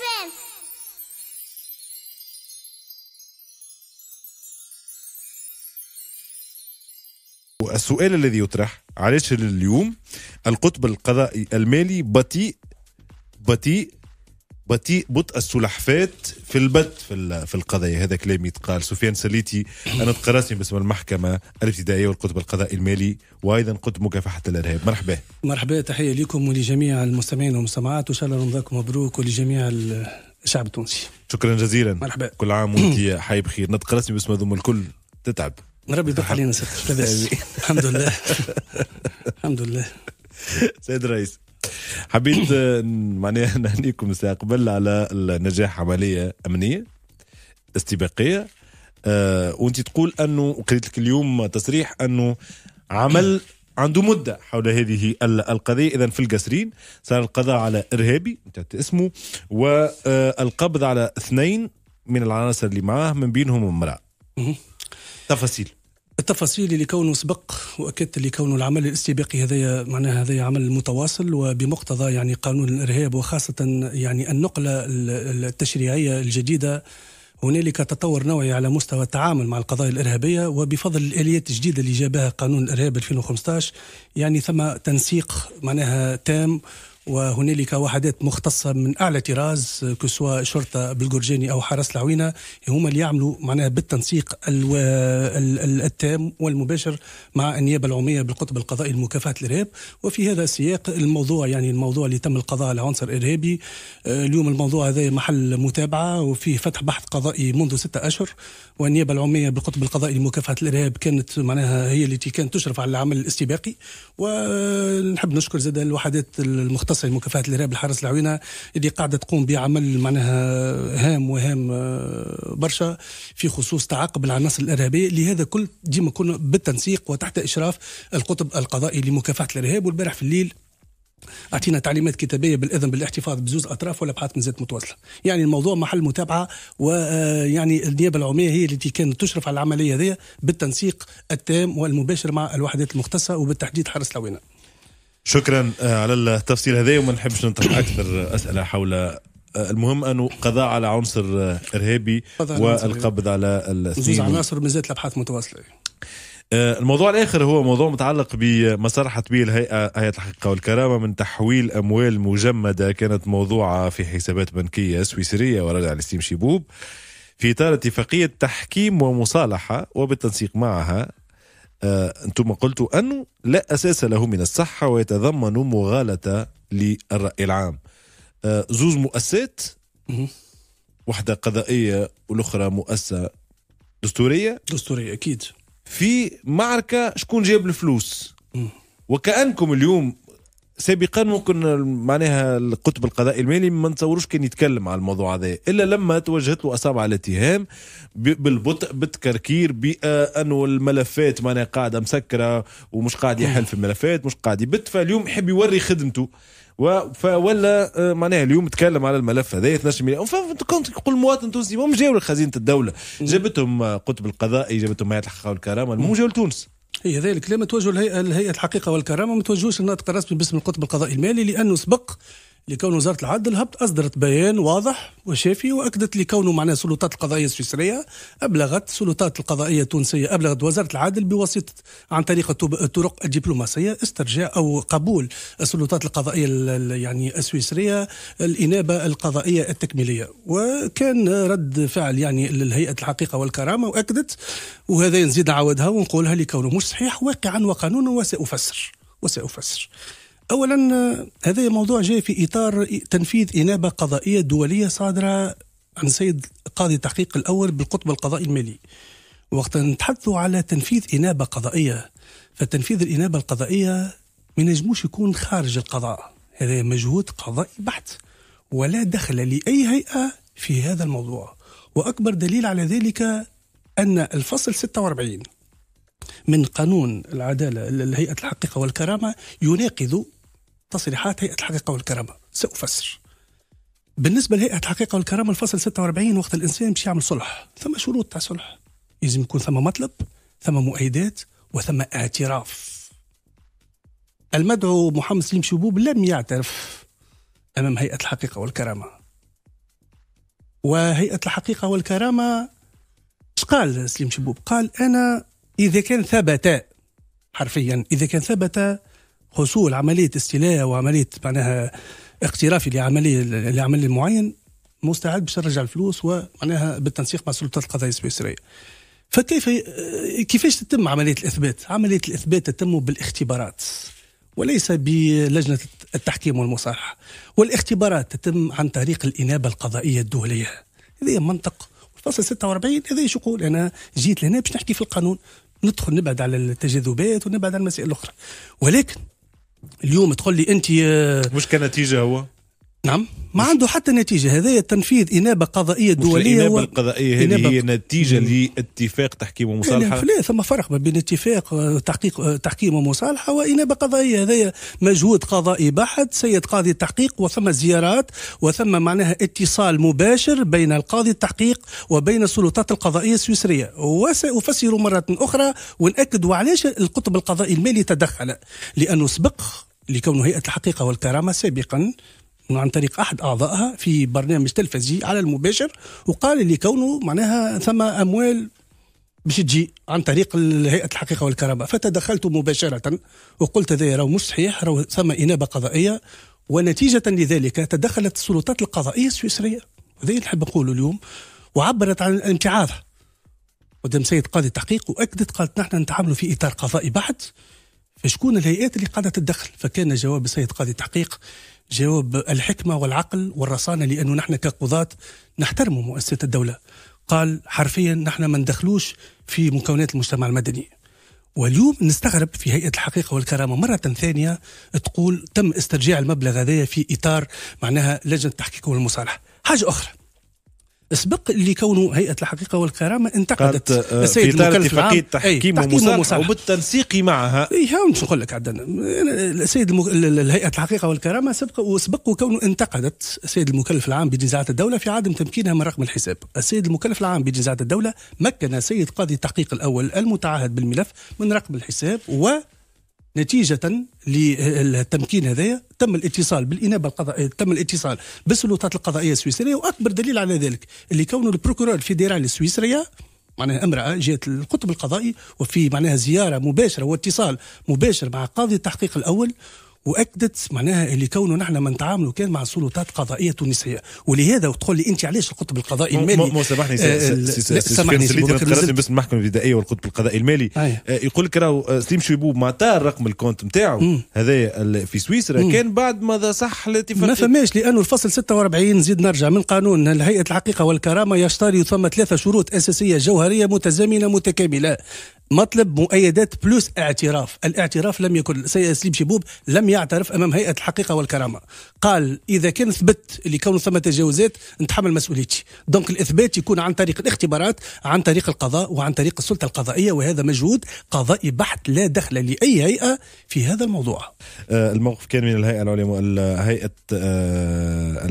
فين السؤال الذي يطرح علاش اليوم القطب القضائي المالي بطيء بطيء بطيء بطء السلحفات في البت في في القضايا هذا كلام يتقال سفيان سليتي انا قراسي باسم المحكمه الابتدائيه والقطب القضاء المالي وايضا قطب مكافحه الارهاب مرحبا مرحبا تحيه لكم ولجميع المستمعين والمستمعات وان شاء الله رمضانكم مبروك ولجميع الشعب التونسي شكرا جزيلا مرحبا كل عام وانت حي بخير نتقراسي باسم هذوما الكل تتعب ربي يبارك علينا ستر الحمد لله الحمد لله سيد رئيس حبيت آه، معناها نهنيكم مستقبل على نجاح عمليه امنيه استباقيه آه وانت تقول انه وقريت لك اليوم تصريح انه عمل عنده مدة حول هذه القضية إذا في القسرين صار القضاء على إرهابي انت اسمه والقبض على اثنين من العناصر اللي معاه من بينهم امرأة تفاصيل التفاصيل اللي كونه سبق واكدت اللي كونه العمل الاستباقي هذا معناها هذا عمل متواصل وبمقتضى يعني قانون الارهاب وخاصه يعني النقله التشريعيه الجديده هنالك تطور نوعي على مستوى التعامل مع القضايا الارهابيه وبفضل الاليات الجديده اللي جابها قانون الارهاب 2015 يعني ثم تنسيق معناها تام وهنالك وحدات مختصه من اعلى طراز كسوى شرطه بالجرجاني او حرس العوينه هما اللي يعملوا معناها بالتنسيق التام والمباشر مع النيابه العموميه بالقطب القضائي لمكافحه الارهاب وفي هذا السياق الموضوع يعني الموضوع اللي تم القضاء على عنصر ارهابي آه، اليوم الموضوع هذا محل متابعه وفيه فتح بحث قضائي منذ ستة اشهر والنيابه العموميه بالقطب القضائي لمكافحه الارهاب كانت معناها هي التي كانت تشرف على العمل الاستباقي ونحب نشكر زاد الوحدات المختصه الخاصه لمكافحه الارهاب الحرس العوينه اللي قاعده تقوم بعمل معناها هام وهام آه، برشا في خصوص تعاقب العناصر الارهابيه لهذا كل ديما كنا بالتنسيق وتحت اشراف القطب القضائي لمكافحه الارهاب والبارح في الليل اعطينا تعليمات كتابيه بالاذن بالاحتفاظ بزوز اطراف ولا ابحاث من زيت متواصله يعني الموضوع محل متابعه ويعني آه، النيابه العموميه هي التي كانت تشرف على العمليه هذه بالتنسيق التام والمباشر مع الوحدات المختصه وبالتحديد حرس العوينه شكرا آه، على التفصيل هذا وما نحبش نطرح اكثر اسئله حول آه، المهم انه آه، قضاء على عنصر ارهابي والقبض على السنين عناصر مازالت الابحاث متواصله الموضوع الاخر هو موضوع متعلق بما صرحت به الهيئه هيئه الحقيقه والكرامه من تحويل اموال مجمده كانت موضوعه في حسابات بنكيه سويسريه ورجع لسيم شيبوب في اطار اتفاقيه تحكيم ومصالحه وبالتنسيق معها آه، أنتم قلتوا أنه لا أساس له من الصحة ويتضمن مغالطة للرأي العام آه، زوز مؤسسات واحدة قضائية والأخرى مؤسسة دستورية دستورية أكيد في معركة شكون جاب الفلوس وكأنكم اليوم سابقا ممكن معناها القطب القضائي المالي ما نتصوروش كان يتكلم على الموضوع هذا الا لما توجهت له اصابع الاتهام بالبطء بالتكركير بانه الملفات معناها قاعده مسكره ومش قاعد يحل في الملفات مش قاعد يبت فاليوم يحب يوري خدمته فولا آه، معناها اليوم تكلم على الملف هذا 12 مليون كنت تقول مواطن تونسي هم جاوا لخزينه الدوله جابتهم قطب القضائي جابتهم هيئه الحقيقه والكرامه هم جاوا لتونس هي هذا الكلام توجه الهيئه الحقيقه والكرامه ما توجهوش الناطق الرسمي باسم القطب القضائي المالي لانه سبق لكون وزاره العدل هبط اصدرت بيان واضح وشافي واكدت لكونه معناه السلطات القضائيه السويسريه ابلغت السلطات القضائيه التونسيه ابلغت وزاره العدل بواسطه عن طريق الطرق الدبلوماسيه استرجاع او قبول السلطات القضائيه يعني السويسريه الانابه القضائيه التكميليه وكان رد فعل يعني للهيئة الحقيقه والكرامه واكدت وهذا نزيد نعاودها ونقولها لكونه مش صحيح واقعا وقانونا وسافسر وسافسر اولا هذا موضوع جاي في اطار تنفيذ انابه قضائيه دوليه صادره عن السيد قاضي التحقيق الاول بالقطب القضائي المالي وقت نتحدثوا على تنفيذ انابه قضائيه فتنفيذ الانابه القضائيه ما ينجموش يكون خارج القضاء هذا مجهود قضائي بحت ولا دخل لاي هيئه في هذا الموضوع واكبر دليل على ذلك ان الفصل 46 من قانون العداله الهيئه الحقيقه والكرامه يناقض تصريحات هيئه الحقيقه والكرامه سافسر بالنسبه لهيئه الحقيقه والكرامه الفصل 46 وقت الانسان باش يعمل صلح ثم شروط تاع صلح لازم يكون ثم مطلب ثم مؤيدات وثم اعتراف المدعو محمد سليم شبوب لم يعترف امام هيئه الحقيقه والكرامه وهيئه الحقيقه والكرامه قال سليم شبوب قال انا اذا كان ثبت حرفيا اذا كان ثبت حصول عمليه استيلاء وعمليه معناها اقترافي لعمليه لعمل معين مستعد باش نرجع الفلوس ومعناها بالتنسيق مع السلطات القضائيه السويسريه. فكيف كيفاش تتم عمليه الاثبات؟ عمليه الاثبات تتم بالاختبارات وليس بلجنه التحكيم والمصالحه. والاختبارات تتم عن طريق الانابه القضائيه الدوليه. هذا منطق فصل 46 هذا ايش يقول انا جيت لهنا باش نحكي في القانون ندخل نبعد على التجاذبات ونبعد على المسائل الاخرى ولكن اليوم تقول لي انت آه، مش كنتيجه هو نعم ما عنده حتى نتيجه هذايا تنفيذ انابه قضائيه دوليه الانابه و... القضائيه هذه هي نتيجه لاتفاق تحكيم ومصالحه لا ثم فرق ما بين اتفاق آه، تحقيق آه، تحكيم ومصالحه وانابه قضائيه هذايا مجهود قضائي بحت سيد قاضي التحقيق وثم زيارات وثم معناها اتصال مباشر بين القاضي التحقيق وبين السلطات القضائيه السويسريه وسافسر مره اخرى وناكد وعلاش القطب القضائي المالي تدخل لانه سبق لكون هيئه الحقيقه والكرامه سابقا عن طريق احد اعضائها في برنامج تلفزيوني على المباشر وقال اللي كونه معناها ثم اموال باش تجي عن طريق هيئه الحقيقه والكرامه فتدخلت مباشره وقلت هذا راه مش صحيح راه ثم انابه قضائيه ونتيجه لذلك تدخلت السلطات القضائيه السويسريه هذا اللي نحب نقوله اليوم وعبرت عن امتعاضها قدام سيد قاضي التحقيق واكدت قالت نحن نتعاملوا في اطار قضائي بحت فشكون الهيئات اللي قاعده تدخل فكان جواب السيد قاضي التحقيق جاوب الحكمة والعقل والرصانة لأنه نحن كقضاة نحترم مؤسسة الدولة قال حرفيا نحن ما ندخلوش في مكونات المجتمع المدني واليوم نستغرب في هيئة الحقيقة والكرامة مرة ثانية تقول تم استرجاع المبلغ هذايا في إطار معناها لجنة التحقيق والمصالحة حاجة أخرى سبق اللي كونه هيئه الحقيقه والكرامه انتقدت آه، السيد المكلف العام تحكيم ومصالحه وبالتنسيق معها اي مش نقول لك عدنا السيد المك... الهيئه الحقيقه والكرامه سبق وسبق وكونه انتقدت السيد المكلف العام بجزاعه الدوله في عدم تمكينها من رقم الحساب السيد المكلف العام بجزاعه الدوله مكن سيد قاضي التحقيق الاول المتعهد بالملف من رقم الحساب و نتيجه للتمكين هذايا تم الاتصال بالانابه القضائيه تم الاتصال بالسلطات القضائيه السويسريه واكبر دليل على ذلك اللي كونه البروكورور الفيدرالي السويسريه معناها امرأة جاءت القطب القضائي وفي معناها زيارة مباشرة واتصال مباشر مع قاضي التحقيق الأول واكدت معناها اللي كونه نحن ما نتعاملوا كان مع سلطات قضائيه تونسيه ولهذا وتقول لي انت علاش القطب القضائي المالي مو سامحني آه، سامحني بس المحكمه البدائيه والقطب القضائي المالي آه. آه، يقول لك راهو سليم ما معناتها الرقم الكونت نتاعو هذا في سويسرا كان بعد ماذا صح ما فماش لانه الفصل 46 نزيد نرجع من قانون الهيئه الحقيقه والكرامه يشتري ثم ثلاثه شروط اساسيه جوهريه متزامنه متكامله مطلب مؤيدات بلوس اعتراف الاعتراف لم يكن سيد سليم شيبوب لم يعترف امام هيئه الحقيقه والكرامه قال اذا كان ثبت اللي كون ثم تجاوزات نتحمل مسؤوليتي دونك الاثبات يكون عن طريق الاختبارات عن طريق القضاء وعن طريق السلطه القضائيه وهذا مجهود قضائي بحت لا دخل لاي هيئه في هذا الموضوع آه، الموقف كان من الهيئه العليا هيئه آه،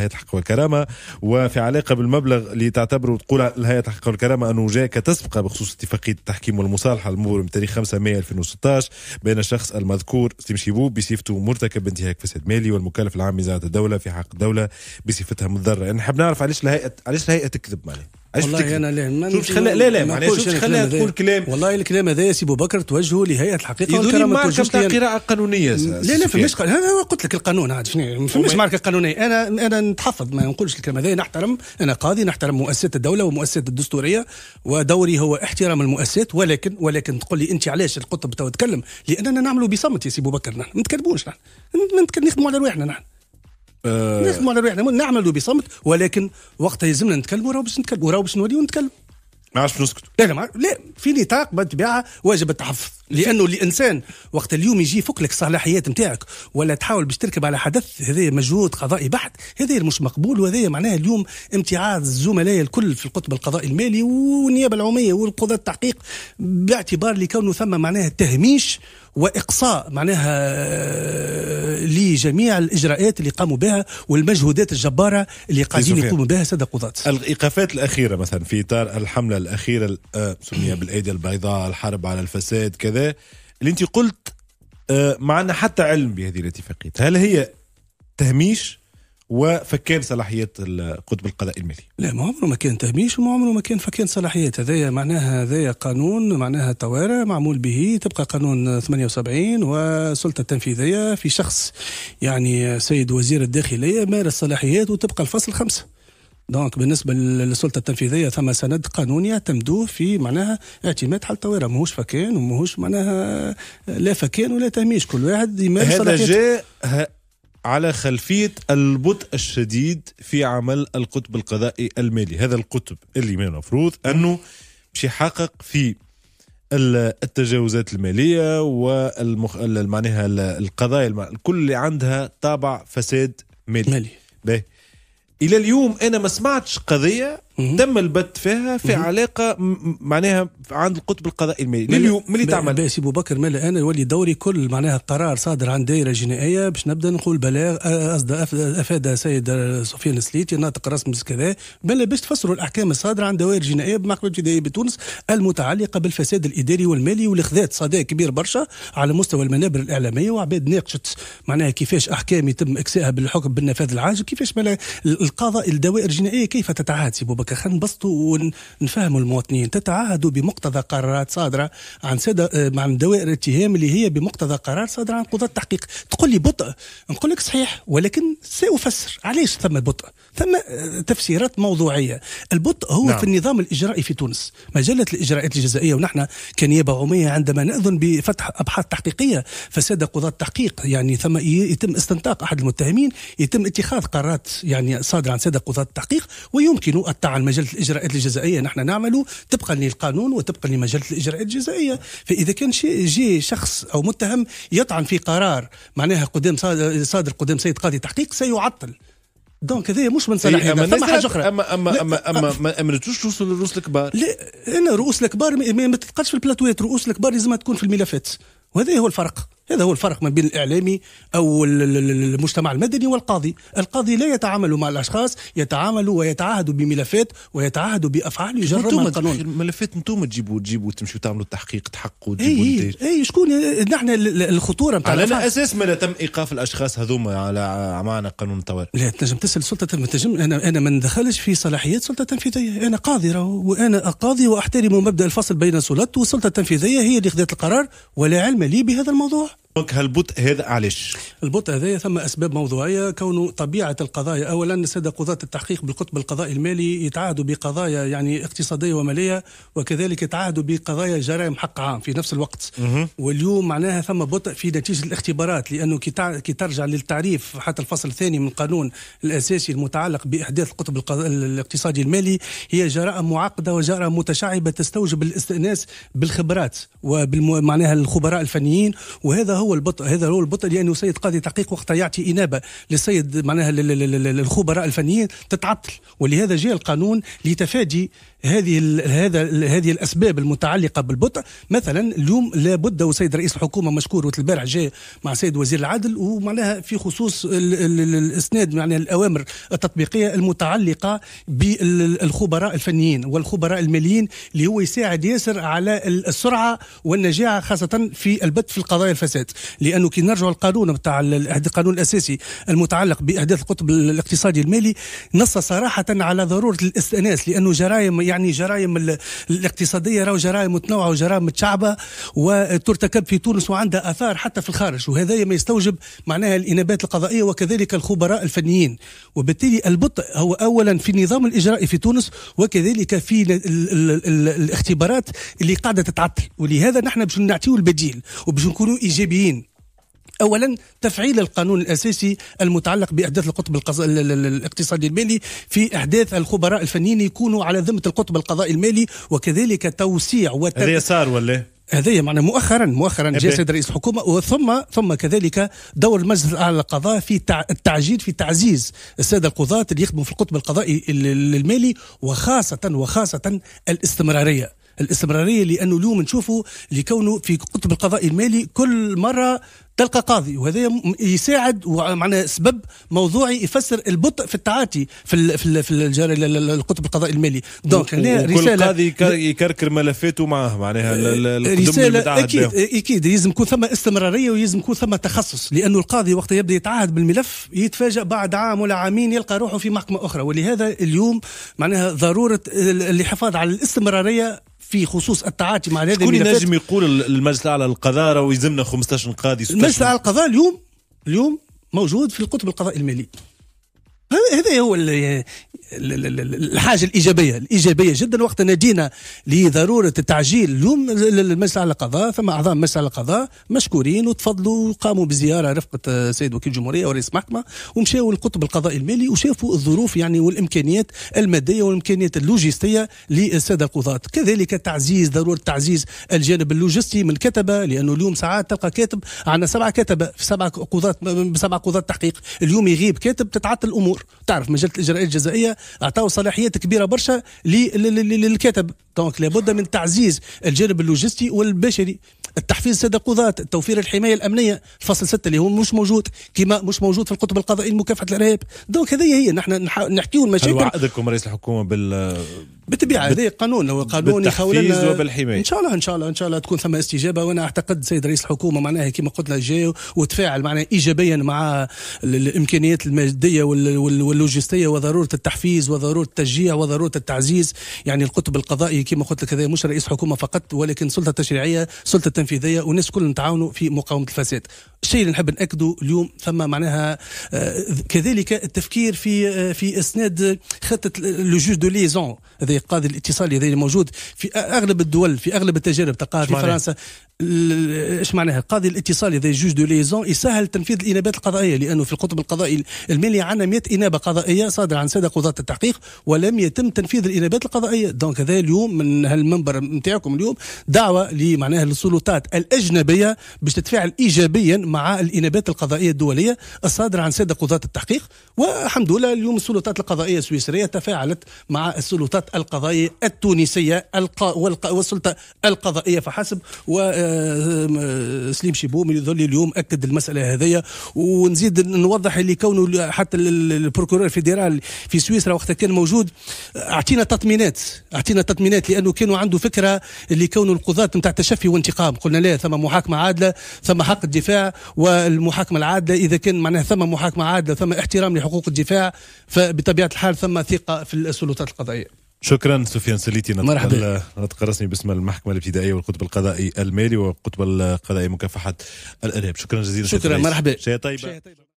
هيئه الحق والكرامه وفي علاقه بالمبلغ اللي تعتبره تقول الهيئه الحق والكرامه انه جاء كتسبقه بخصوص اتفاقيه التحكيم والمصالحه المبرم بتاريخ 5 مايو 2016 بين الشخص المذكور سيمشيبو بصفته مرتكب بانتهاك فساد مالي والمكلف العام بإزالة الدوله في حق الدوله بصفتها مضره يعني نحب نعرف علاش الهيئه علاش الهيئه تكذب معناها علاش والله انا لا ما شوف خلا لا لا معليش شوف خلا تقول كلام والله الكلام هذا يا سي ابو بكر توجهه لهيئه الحقيقه يدوني ماركه تاع قراءه قانونيه لا لا فماش انا قلت لك القانون عاد شنو فماش ماركه قانونيه انا انا نتحفظ ما نقولش الكلام هذا نحترم انا قاضي نحترم مؤسسه الدوله ومؤسسه الدستوريه ودوري هو احترام المؤسسات ولكن ولكن تقول لي انت علاش القطب تو تكلم لاننا نعملوا بصمت يا سي ابو بكر نحن ما نتكلموش نحن نخدموا على رواحنا نحن نسمع على روحنا نعمل بصمت ولكن وقتها يلزمنا نتكلموا راهو باش نتكلموا راهو باش نوليو نتكلموا ما عادش نسكت لا لا لا في نطاق بالطبيعه واجب التحفظ لانه الانسان وقت اليوم يجي يفك لك الصلاحيات نتاعك ولا تحاول باش تركب على حدث هذا مجهود قضائي بحت هذا مش مقبول وهذا معناه اليوم امتعاض الزملاء الكل في القطب القضائي المالي والنيابه العموميه والقضاء التحقيق باعتبار لكونه ثم معناه تهميش واقصاء معناها آه، لجميع الاجراءات اللي قاموا بها والمجهودات الجباره اللي قاعدين يقوموا بها ساده قضاة الايقافات الاخيره مثلا في اطار الحمله الاخيره آه، سمي بالايدي البيضاء الحرب على الفساد كذا اللي انت قلت آه، ما عندنا حتى علم بهذه الاتفاقيات هل هي تهميش وفكان صلاحيات القطب القضائي المالي لا ما عمره ما كان تهميش وما عمره ما كان فكان صلاحيات هذايا معناها هذايا قانون معناها طوارئ معمول به تبقى قانون 78 والسلطه التنفيذيه في شخص يعني سيد وزير الداخليه مارس صلاحيات وتبقى الفصل خمسه دونك بالنسبه للسلطه التنفيذيه ثم سند قانوني يعتمدوه في معناها اعتماد حال طوارئ ماهوش فكان وماهوش معناها لا فكان ولا تهميش كل واحد يمارس هذا جاء على خلفية البطء الشديد في عمل القطب القضائي المالي هذا القطب اللي من المفروض أنه باش يحقق في التجاوزات المالية والمخ... معناها القضايا الكل اللي عندها طابع فساد مالي, مالي. إلى اليوم أنا ما سمعتش قضية تم البت فيها في مم. علاقه معناها عند القطب القضائي المالي لليوم ملي تعمل باسي بو بكر مالا انا ولي دوري كل معناها القرار صادر عن دائره جنائيه باش نبدا نقول بلاغ افاد سيد سفيان السليتي ناطق رسم كذا بل باش تفسروا الاحكام الصادره عن دوائر جنائيه بمحكمه جنائيه بتونس المتعلقه بالفساد الاداري والمالي والاخذات صدى كبير برشا على مستوى المنابر الاعلاميه وعباد ناقشت معناها كيفاش احكام يتم اكسائها بالحكم بالنفاذ العاجل كيفاش القضاء الدوائر الجنائيه كيف تتعاد سي بو بكر هكا خلينا نبسطوا ونفهموا المواطنين تتعهدوا بمقتضى قرارات صادره عن سادة مع دوائر الاتهام اللي هي بمقتضى قرار صادر عن قضاة التحقيق تقول لي بطء نقول لك صحيح ولكن سأفسر علاش ثم بطء ثم آه، تفسيرات موضوعيه البطء هو نعم. في النظام الاجرائي في تونس مجله الاجراءات الجزائيه ونحن كنيابه عموميه عندما ناذن بفتح ابحاث تحقيقيه فساد قضاة التحقيق يعني ثم يتم استنطاق احد المتهمين يتم اتخاذ قرارات يعني صادره عن ساده قضاة التحقيق ويمكن التعامل على مجله الاجراءات الجزائيه نحن نعمل تبقى للقانون وتبقى لمجله الاجراءات الجزائيه فاذا كان جي شخص او متهم يطعن في قرار معناها قدام صادر قدام سيد قاضي تحقيق سيعطل دونك هذايا مش من صلاحيتنا إيه، ثم حاجه اخرى اما اما اما اما ما امنتوش توصل للرؤوس الكبار لا انا رؤوس الكبار ما تتقدش في البلاتويات رؤوس الكبار لازمها تكون في الملفات وهذا هو الفرق هذا هو الفرق ما بين الإعلامي أو المجتمع المدني والقاضي القاضي لا يتعامل مع الأشخاص يتعامل ويتعهد بملفات ويتعهد بأفعال يجرمها القانون ملفات أنتم تجيبوا تجيبوا تمشوا تعملوا تحقيق تحقوا إيه، تجيبوا أي, أي شكون نحن الخطورة نتاع على أساس ما تم إيقاف الأشخاص هذوما على معنى قانون الطوارئ لا تنجم تسأل سلطة تنجم أنا أنا ما ندخلش في صلاحيات سلطة تنفيذية أنا قاضي وأنا قاضي وأحترم مبدأ الفصل بين السلطة والسلطة التنفيذية هي اللي خذت القرار ولا علم لي بهذا الموضوع دونك هالبطء هذا علاش؟ البطء هذا ثم اسباب موضوعيه كون طبيعه القضايا اولا الساده قضاه التحقيق بالقطب القضائي المالي يتعاهدوا بقضايا يعني اقتصاديه وماليه وكذلك يتعاهدوا بقضايا جرائم حق عام في نفس الوقت واليوم معناها ثم بطء في نتيجه الاختبارات لانه كي ترجع للتعريف حتى الفصل الثاني من القانون الاساسي المتعلق باحداث القطب الاقتصادي المالي هي جرائم معقده وجرائم متشعبه تستوجب الاستئناس بالخبرات وبالمعناها الخبراء الفنيين وهذا هو هو البطء هذا هو البطء لانه السيد قاضي تحقيق وقتها يعطي انابه للسيد معناها الخبراء الفنيين تتعطل ولهذا جاء القانون لتفادي هذه هذا هذه الاسباب المتعلقه بالبطء مثلا اليوم لابد والسيد رئيس الحكومه مشكور البارح جاء مع السيد وزير العدل ومعناها في خصوص الاسناد يعني الاوامر التطبيقيه المتعلقه بالخبراء الفنيين والخبراء الماليين اللي هو يساعد ياسر على السرعه والنجاعه خاصه في البت في القضايا الفساد لانه كي نرجع القانون بتاع القانون الاساسي المتعلق باحداث القطب الاقتصادي المالي نص صراحه على ضروره الاستئناس لانه جرائم يعني جرائم الاقتصاديه راهو جرائم متنوعه وجرائم متشعبه وترتكب في تونس وعندها اثار حتى في الخارج وهذا ما يستوجب معناها الانابات القضائيه وكذلك الخبراء الفنيين وبالتالي البطء هو اولا في النظام الاجرائي في تونس وكذلك في الاختبارات اللي قاعده تتعطل ولهذا نحن باش نعطيو البديل وباش نكونوا ايجابيين اولا تفعيل القانون الاساسي المتعلق باحداث القطب القز... الاقتصادي المالي في احداث الخبراء الفنيين يكونوا على ذمه القطب القضائي المالي وكذلك توسيع وتر... صار ولا هذايا معنى مؤخرا مؤخرا إيه. جاء سيد رئيس الحكومه وثم ثم كذلك دور المجلس الاعلى للقضاء في التعجيل في تعزيز الساده القضاة اللي يخدموا في القطب القضائي المالي وخاصه وخاصه الاستمراريه الاستمراريه لانه اليوم نشوفوا لكونه في قطب القضاء المالي كل مره تلقى قاضي وهذا يساعد ومعنى سبب موضوعي يفسر البطء في التعاطي في في في القطب القضاء المالي دونك هنا رساله قاضي يكركر ملفاته معاه معناها رساله اكيد اكيد لازم يكون ثم استمراريه ولازم يكون ثم تخصص لانه القاضي وقت يبدا يتعهد بالملف يتفاجئ بعد عام ولا عامين يلقى روحه في محكمه اخرى ولهذا اليوم معناها ضروره الحفاظ على الاستمراريه في خصوص التعاطي مع هذه شكون ينجم يقول المجلس الاعلى للقضاء ويلزمنا 15 قاضي المجلس الاعلى للقضاء اليوم اليوم موجود في القطب القضائي المالي هذا هو الحاجه الايجابيه الايجابيه جدا وقت نجينا لضروره التعجيل اليوم المجلس على القضاء ثم اعضاء المجلس على القضاء مشكورين وتفضلوا وقاموا بزياره رفقه السيد وكيل الجمهوريه ورئيس المحكمه ومشاو للقطب القضائي المالي وشافوا الظروف يعني والامكانيات الماديه والامكانيات اللوجستيه للساده القضاة كذلك تعزيز ضروره تعزيز الجانب اللوجستي من الكتبه لانه اليوم ساعات تلقى كاتب عندنا سبعه كتبه في سبعه قضاة سبعه قضاة تحقيق اليوم يغيب كاتب تتعطل الامور تعرف مجله الاجراءات الجزائيه اعطاو صلاحيات كبيره برشا للكاتب دونك لابد من تعزيز الجانب اللوجستي والبشري التحفيز سد القضاة توفير الحماية الأمنية فصل 6 اللي هو مش موجود كما مش موجود في القطب القضائي لمكافحة الإرهاب دونك هذه هي نحن نحكيو المشاكل هل وعدكم رئيس الحكومة بال بالطبيعه هذا قانون هو قانون بالتحفيز وبالحمايه ان شاء الله ان شاء الله ان شاء الله تكون ثم استجابه وانا اعتقد سيد رئيس الحكومه معناها كما قلت لك جاي وتفاعل معناها ايجابيا مع الامكانيات الماديه واللوجستيه وضروره التحفيز وضروره التشجيع وضروره التعزيز يعني القطب القضائي كما قلت لك هذا مش رئيس حكومه فقط ولكن سلطه تشريعيه سلطه تنفيذيه والناس كلهم تعاونوا في مقاومه الفساد الشيء اللي نحب ناكده اليوم ثم معناها آه، كذلك التفكير في آه، في اسناد خطه لو جوج دو ليزون هذا قاضي الاتصال هذا موجود في اغلب الدول في اغلب التجارب تلقاها في فرنسا ايش معناها قاضي الاتصال هذا جوج دو ليزون يسهل تنفيذ الانابات القضائيه لانه في القطب القضائي المالي عندنا 100 انابه قضائيه صادره عن ساده قضاه التحقيق ولم يتم تنفيذ الانابات القضائيه دونك هذا اليوم من هالمنبر نتاعكم اليوم دعوه لمعناها للسلطات الاجنبيه باش تتفاعل ايجابيا مع الانابات القضائيه الدوليه الصادره عن ساده قضاه التحقيق والحمد لله اليوم السلطات القضائيه السويسريه تفاعلت مع السلطات القضائيه التونسيه والسلطه القضائيه فحسب وسليم آه، آه، شيبوم يظل اليوم اكد المساله هذه ونزيد نوضح اللي كونه حتى البروكورور الفيدرال في سويسرا وقتها كان موجود اعطينا تطمينات اعطينا تطمينات لانه كانوا عنده فكره اللي كونوا القضاه نتاع تشفي وانتقام قلنا لا ثم محاكمه عادله ثم حق الدفاع والمحاكمه العادله اذا كان معناها ثم محاكمه عادله ثم احترام لحقوق الدفاع فبطبيعه الحال ثم ثقه في السلطات القضائيه شكرا سفيان سليتي مرحبا نطق رسمي باسم المحكمه الابتدائيه والقطب القضائي المالي والقطب القضائي مكافحه الارهاب شكرا جزيلا شكرا مرحبا شيء طيب,